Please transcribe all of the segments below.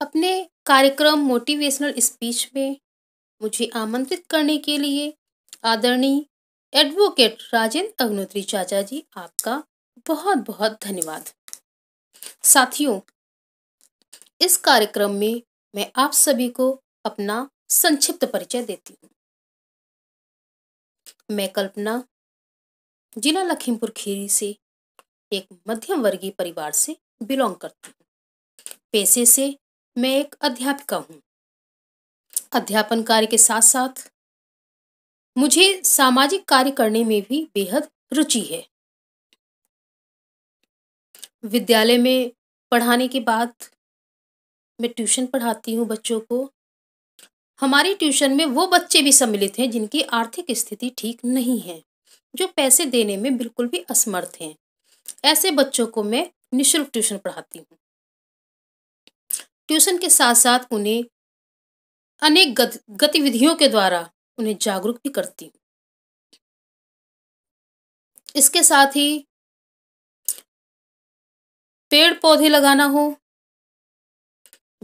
अपने कार्यक्रम motivational speech में मुझे आमंत्रित करने के लिए आदरणीय एडवोकेट राजेंद्र अग्नोत्री चाचा जी आपका बहुत बहुत धन्यवाद साथियों इस कार्यक्रम में मैं आप सभी को अपना संक्षिप्त परिचय देती हूँ मैं कल्पना जिला लखीमपुर खीरी से एक मध्यम वर्गीय परिवार से बिलोंग करती हूँ पैसे से मैं एक अध्यापिका हूँ अध्यापन कार्य के साथ साथ मुझे सामाजिक कार्य करने में भी बेहद रुचि है विद्यालय में पढ़ाने के बाद मैं ट्यूशन पढ़ाती हूँ बच्चों को हमारी ट्यूशन में वो बच्चे भी सम्मिलित हैं जिनकी आर्थिक स्थिति ठीक नहीं है जो पैसे देने में बिल्कुल भी असमर्थ हैं ऐसे बच्चों को मैं निःशुल्क ट्यूशन पढ़ाती हूँ ट्यूशन के साथ साथ उन्हें अनेक गतिविधियों के द्वारा उन्हें जागरूक भी करती हूँ इसके साथ ही पेड़ पौधे लगाना हो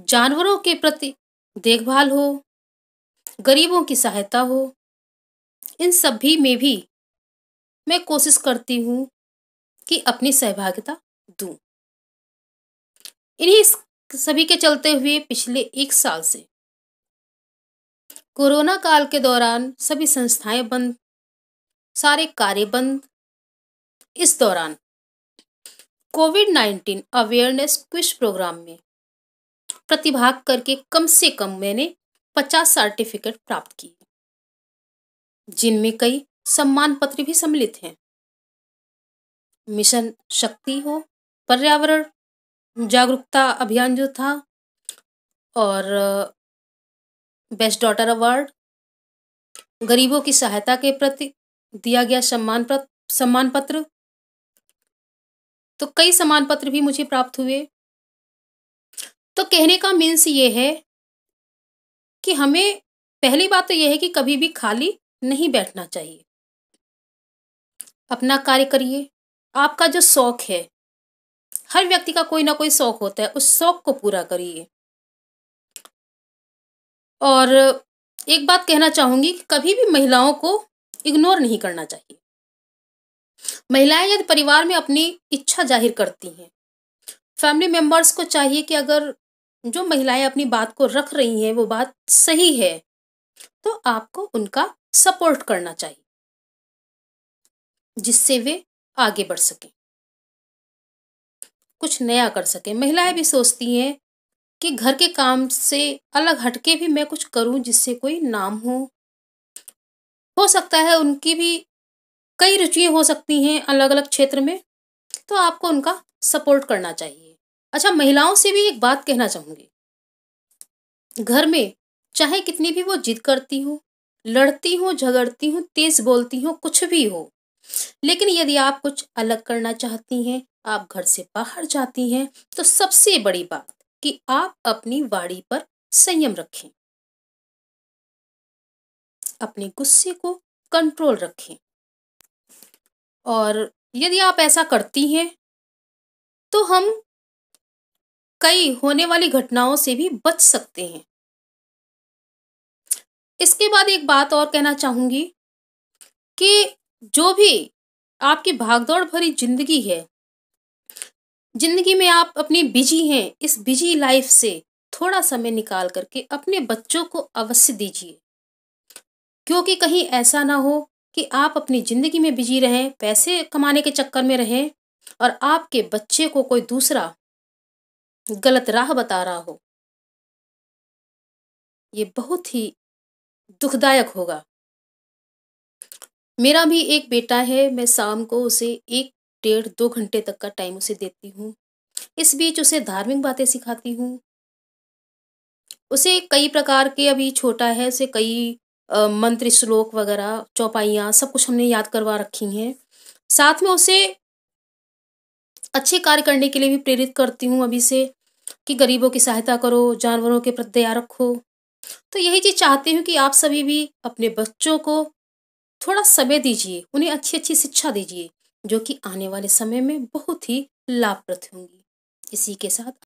जानवरों के प्रति देखभाल हो गरीबों की सहायता हो इन सभी में भी मैं कोशिश करती हूँ कि अपनी सहभागिता दूं। इन्हीं सभी के चलते हुए पिछले एक साल से कोरोना काल के दौरान सभी संस्थाएं बंद सारे कार्य बंद इस दौरान COVID nineteen awareness quiz program में प्रतिभाग करके कम से कम मैंने पचास सर्टिफिकेट प्राप्त किए जिनमें कई सम्मान पत्र भी सम्मिलित हैं मिशन शक्ति हो पर्यावरण जागरूकता अभियान जो था और बेस्ट डॉटर अवार्ड गरीबों की सहायता के प्रति दिया गया सम्मान पत्र सम्मान पत्र तो कई सम्मान पत्र भी मुझे प्राप्त हुए तो कहने का मीन्स ये है कि हमें पहली बात तो यह है कि कभी भी खाली नहीं बैठना चाहिए अपना कार्य करिए आपका जो शौक है हर व्यक्ति का कोई ना कोई शौक होता है उस शौक को पूरा करिए और एक बात कहना चाहूंगी कि कभी भी महिलाओं को इग्नोर नहीं करना चाहिए महिलाएं यदि परिवार में अपनी इच्छा जाहिर करती हैं फैमिली मेंबर्स को चाहिए कि अगर जो महिलाएं अपनी बात को रख रही हैं वो बात सही है तो आपको उनका सपोर्ट करना चाहिए जिससे वे आगे बढ़ सकें कुछ नया कर सके महिलाएं भी सोचती हैं कि घर के काम से अलग हटके भी मैं कुछ करूं जिससे कोई नाम हो हो सकता है उनकी भी कई रुचियाँ हो सकती हैं अलग अलग क्षेत्र में तो आपको उनका सपोर्ट करना चाहिए अच्छा महिलाओं से भी एक बात कहना चाहूँगी घर में चाहे कितनी भी वो जिद करती हो लड़ती हो झगड़ती हो तेज बोलती हो कुछ भी हो लेकिन यदि आप कुछ अलग करना चाहती हैं आप घर से बाहर जाती हैं तो सबसे बड़ी बात कि आप अपनी वाड़ी पर संयम रखें अपने गुस्से को कंट्रोल रखें और यदि आप ऐसा करती हैं तो हम कई होने वाली घटनाओं से भी बच सकते हैं इसके बाद एक बात और कहना चाहूंगी कि जो भी आपकी भागदौड़ भरी जिंदगी है जिंदगी में आप अपनी बिजी हैं इस बिजी लाइफ से थोड़ा समय निकाल करके अपने बच्चों को अवश्य दीजिए क्योंकि कहीं ऐसा ना हो कि आप अपनी ज़िंदगी में बिजी रहें पैसे कमाने के चक्कर में रहें और आपके बच्चे को कोई दूसरा गलत राह बता रहा हो ये बहुत ही दुखदायक होगा मेरा भी एक बेटा है मैं शाम को उसे एक डेढ़ दो घंटे तक का टाइम उसे देती हूँ इस बीच उसे धार्मिक बातें सिखाती हूँ उसे कई प्रकार के अभी छोटा है उसे कई मंत्र श्लोक वगैरह चौपाइयाँ सब कुछ हमने याद करवा रखी हैं साथ में उसे अच्छे कार्य करने के लिए भी प्रेरित करती हूँ अभी से कि गरीबों की सहायता करो जानवरों के प्रति दया रखो तो यही चीज़ चाहती हूँ कि आप सभी भी अपने बच्चों को थोड़ा समय दीजिए उन्हें अच्छी अच्छी शिक्षा दीजिए जो कि आने वाले समय में बहुत ही लाभप्रद होंगी इसी के साथ